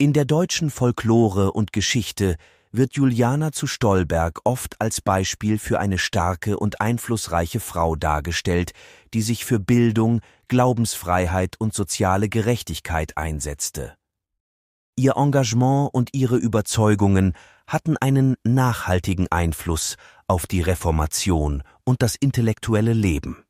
In der deutschen Folklore und Geschichte wird Juliana zu Stolberg oft als Beispiel für eine starke und einflussreiche Frau dargestellt, die sich für Bildung, Glaubensfreiheit und soziale Gerechtigkeit einsetzte. Ihr Engagement und ihre Überzeugungen hatten einen nachhaltigen Einfluss auf die Reformation und das intellektuelle Leben.